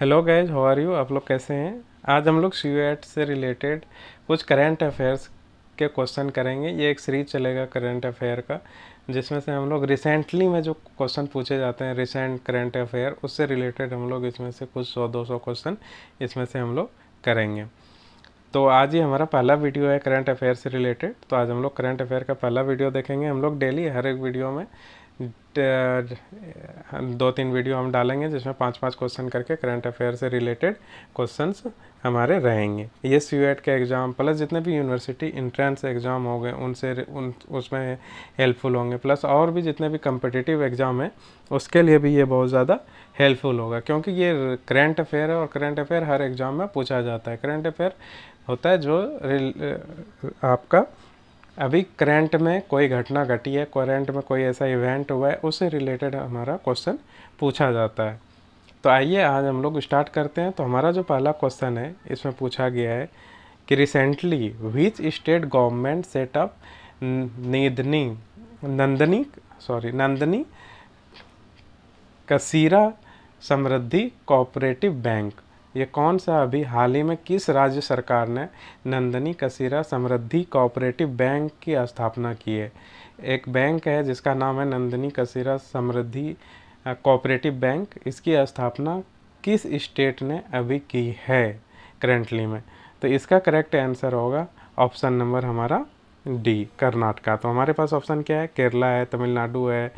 hello guys how are you आप लोग कैसे हैं आज हम लोग सी एट से रिलेटेड कुछ करेंट अफेयर्स के क्वेश्चन करेंगे ये एक सीरीज चलेगा करेंट अफेयर का जिसमें से हम लोग रिसेंटली में जो क्वेश्चन पूछे जाते हैं रिसेंट करेंट अफेयर उससे रिलेटेड हम लोग इसमें से कुछ सौ दो सौ क्वेश्चन इसमें से हम लोग करेंगे तो आज ये हमारा पहला वीडियो है करंट अफेयर से रिलेटेड तो आज हम लोग करंट अफेयर का पहला वीडियो देखेंगे हम लोग डेली हर एक वीडियो में दो तीन वीडियो हम डालेंगे जिसमें पांच पांच क्वेश्चन करके करंट अफेयर से रिलेटेड क्वेश्चंस हमारे रहेंगे ये सी के एग्ज़ाम प्लस जितने भी यूनिवर्सिटी इंट्रेंस एग्ज़ाम हो गए उनसे उन उसमें हेल्पफुल होंगे प्लस और भी जितने भी कम्पिटिटिव एग्ज़ाम हैं उसके लिए भी ये बहुत ज़्यादा हेल्पफुल होगा क्योंकि ये करंट अफेयर है और करंट अफेयर हर एग्ज़ाम में पूछा जाता है करंट अफेयर होता है जो आपका अभी करेंट में कोई घटना घटी है करेंट में कोई ऐसा इवेंट हुआ है उससे रिलेटेड हमारा क्वेश्चन पूछा जाता है तो आइए आज हम लोग स्टार्ट करते हैं तो हमारा जो पहला क्वेश्चन है इसमें पूछा गया है कि recently which state government setup नेदनी Nandini sorry Nandini Ksheera Samriddhi cooperative bank ये कौन सा अभी हाल ही में किस राज्य सरकार ने नंदनी कसीरा समृद्धि कोऑपरेटिव बैंक की स्थापना की है एक बैंक है जिसका नाम है नंदनी कसीरा समृद्धि कोऑपरेटिव बैंक इसकी स्थापना किस स्टेट ने अभी की है करेंटली में तो इसका करेक्ट आंसर होगा ऑप्शन नंबर हमारा डी कर्नाटका तो हमारे पास ऑप्शन क्या है केरला है तमिलनाडु है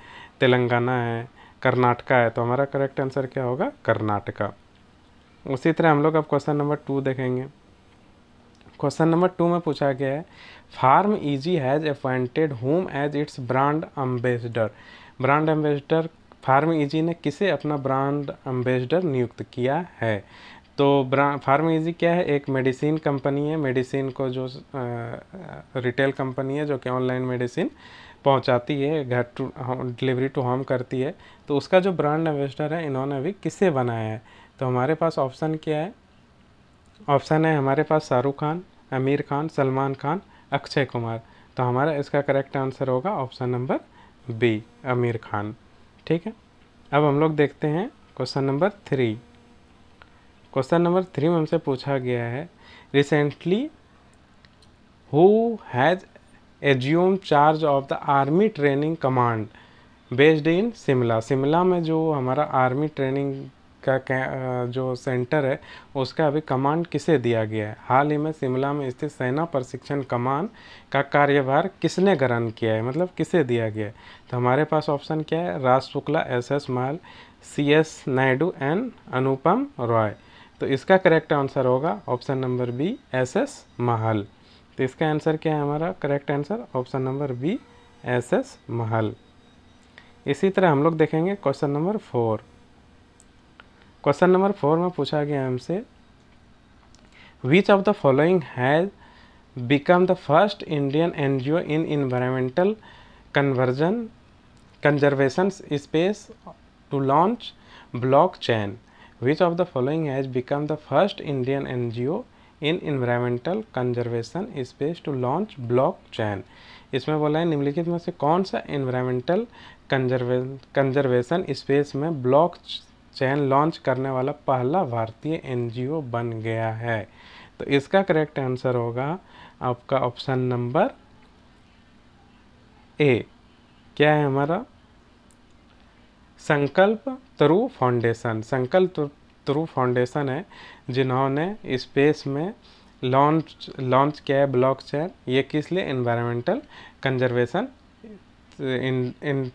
तेलंगाना है कर्नाटका है तो हमारा करेक्ट आंसर क्या होगा कर्नाटका उसी तरह हम लोग अब क्वेश्चन नंबर टू देखेंगे क्वेश्चन नंबर टू में पूछा गया है PharmEasy has appointed whom as its brand ambassador brand ambassador PharmEasy ने किसे अपना ब्रांड एम्बेसडर नियुक्त किया है तो फार्म इजी क्या है एक मेडिसिन कंपनी है मेडिसिन को जो आ, रिटेल कंपनी है जो कि ऑनलाइन मेडिसिन पहुंचाती है घर टू डिलीवरी टू होम करती है तो उसका जो ब्रांड एम्बेसडर है इन्होंने अभी किसे बनाया है तो हमारे पास ऑप्शन क्या है ऑप्शन है हमारे पास शाहरुख खान आमिर खान सलमान खान अक्षय कुमार तो हमारा इसका करेक्ट आंसर होगा option number B Aamir Khan ठीक है अब हम लोग देखते हैं question number three question number three में हमसे पूछा गया है recently who has assume charge of the army training command based in Shimla Shimla में जो हमारा आर्मी ट्रेनिंग का जो सेंटर है उसका अभी कमांड किसे दिया गया है हाल ही में शिमला में स्थित सेना प्रशिक्षण कमान का कार्यभार किसने ग्रहण किया है मतलब किसे दिया गया है तो हमारे पास ऑप्शन क्या है Raj Shukla S S Mahal C S Naidu and Anupam Roy तो इसका करेक्ट आंसर होगा option number B S S Mahal तो इसका आंसर क्या है हमारा correct answer option number B S S Mahal इसी तरह हम लोग देखेंगे question number four question number four में पूछा गया हमसे which of the following has become the first Indian N G O in environmental conversion conservation space to launch blockchain which of the following has become the first Indian NGO G in environmental conservation space to launch blockchain इसमें बोला है निम्नलिखित में से कौन सा environmental conserve conservation space में blockchain launch करने वाला पहला भारतीय एनजीओ बन गया है तो इसका करेक्ट आंसर होगा आपका ऑप्शन नंबर ए क्या है हमारा संकल्प तरु फाउंडेशन संकल्प थ्रू फाउंडेशन है जिन्होंने स्पेस में लॉन्च लॉन्च किया है ब्लॉक चेन ये किस लिए environmental conservation in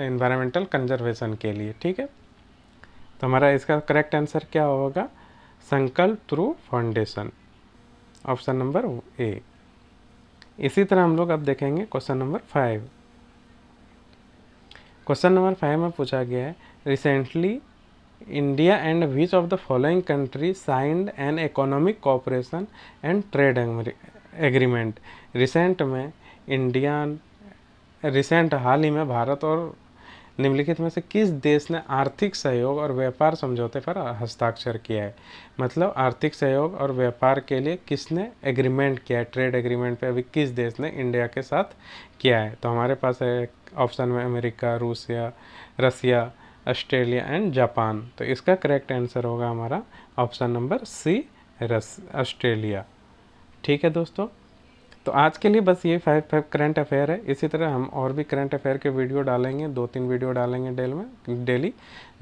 environmental conservation के लिए ठीक है तो हमारा इसका करेक्ट आंसर क्या होगा Sankalp Taru foundation option number A इसी तरह हम लोग अब देखेंगे question number five question number five में पूछा गया है recently India and which of the following country signed an economic cooperation and trade agreement recent में इंडिया रिसेंट हाल ही में भारत और निम्नलिखित में से किस देश ने आर्थिक सहयोग और व्यापार समझौते पर हस्ताक्षर किया है मतलब आर्थिक सहयोग और व्यापार के लिए किसने एग्रीमेंट किया है ट्रेड एग्रीमेंट पे अभी किस देश ने इंडिया के साथ किया है तो हमारे पास है ऑप्शन में America Russia Russia Australia and Japan तो इसका करेक्ट आंसर होगा हमारा ऑप्शन नंबर सी रस ऑस्ट्रेलिया ठीक है दोस्तों तो आज के लिए बस ये फाइव फाइव करंट अफेयर है इसी तरह हम और भी करंट अफेयर के वीडियो डालेंगे दो तीन वीडियो डालेंगे डेल में डेली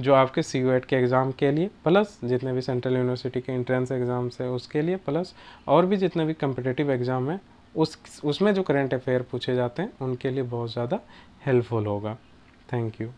जो आपके सी यू एड के एग्ज़ाम के लिए प्लस जितने भी सेंट्रल यूनिवर्सिटी के इंट्रेंस एग्ज़ाम्स है उसके लिए प्लस और भी जितने भी कम्पिटेटिव एग्ज़ाम है उस उसमें जो करंट अफेयर पूछे जाते हैं उनके लिए बहुत ज़्यादा हेल्पफुल होगा थैंक यू